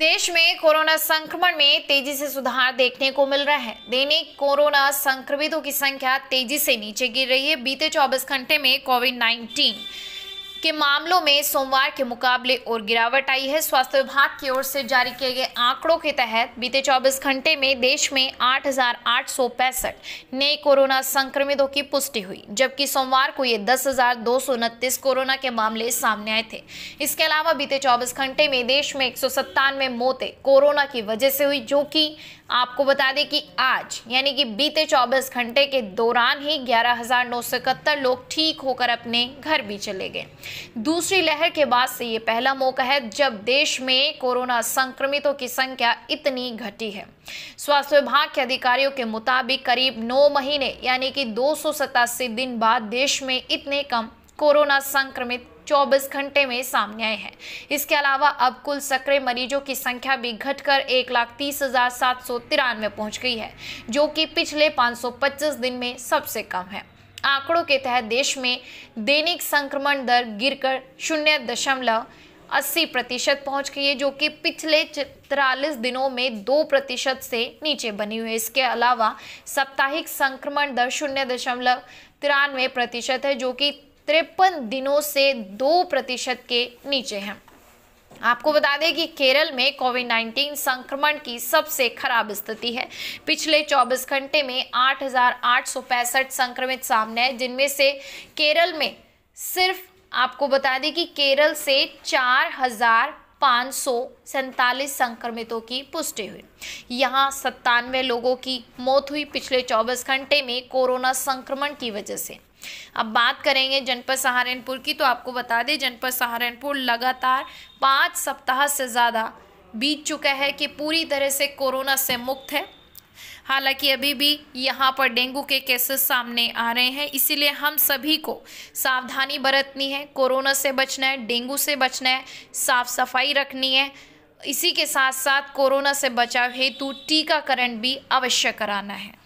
देश में कोरोना संक्रमण में तेजी से सुधार देखने को मिल रहा है दैनिक कोरोना संक्रमितों की संख्या तेजी से नीचे गिर रही है बीते 24 घंटे में कोविड 19 के मामलों में सोमवार के मुकाबले और गिरावट आई है स्वास्थ्य विभाग की ओर से जारी किए गए आंकड़ों के तहत बीते 24 घंटे में देश में आठ नए कोरोना संक्रमितों की पुष्टि हुई जबकि सोमवार को ये दस कोरोना के मामले सामने आए थे इसके अलावा बीते 24 घंटे में देश में एक मौतें कोरोना की वजह से हुई जो कि आपको बता दें कि आज यानी कि बीते 24 घंटे के दौरान ही 11,977 लोग ठीक होकर अपने घर भी चले गए दूसरी लहर के बाद से ये पहला मौका है जब देश में कोरोना संक्रमितों की संख्या इतनी घटी है स्वास्थ्य विभाग के अधिकारियों के मुताबिक करीब 9 महीने यानी कि दो दिन बाद देश में इतने कम कोरोना संक्रमित 24 घंटे में सामने आए हैं इसके अलावा अब कुल सक्रिय मरीजों की संख्या भी घटकर एक लाख तीस हजार सात सौ तिरानवे पहुंच गई है जो कि पिछले 525 दिन में सबसे कम है आंकड़ों के तहत देश में दैनिक संक्रमण दर गिरकर शून्य दशमलव अस्सी प्रतिशत पहुँच गई है जो कि पिछले तिरालीस दिनों में दो प्रतिशत से नीचे बनी हुई है इसके अलावा साप्ताहिक संक्रमण दर शून्य दशमलव तिरानवे प्रतिशत है जो कि तिरपन दिनों से दो प्रतिशत के नीचे हैं आपको बता दें कि केरल में कोविड 19 संक्रमण की सबसे खराब स्थिति है पिछले 24 घंटे में आठ संक्रमित सामने आए जिनमें से केरल में सिर्फ आपको बता दें कि केरल से चार पाँच संक्रमितों की पुष्टि हुई यहाँ सत्तानवे लोगों की मौत हुई पिछले 24 घंटे में कोरोना संक्रमण की वजह से अब बात करेंगे जनपद सहारनपुर की तो आपको बता दें जनपद सहारनपुर लगातार पाँच सप्ताह से ज़्यादा बीत चुका है कि पूरी तरह से कोरोना से मुक्त है हालांकि अभी भी यहाँ पर डेंगू के केसेस सामने आ रहे हैं इसीलिए हम सभी को सावधानी बरतनी है कोरोना से बचना है डेंगू से बचना है साफ सफाई रखनी है इसी के साथ साथ कोरोना से बचाव हेतु टीकाकरण भी अवश्य कराना है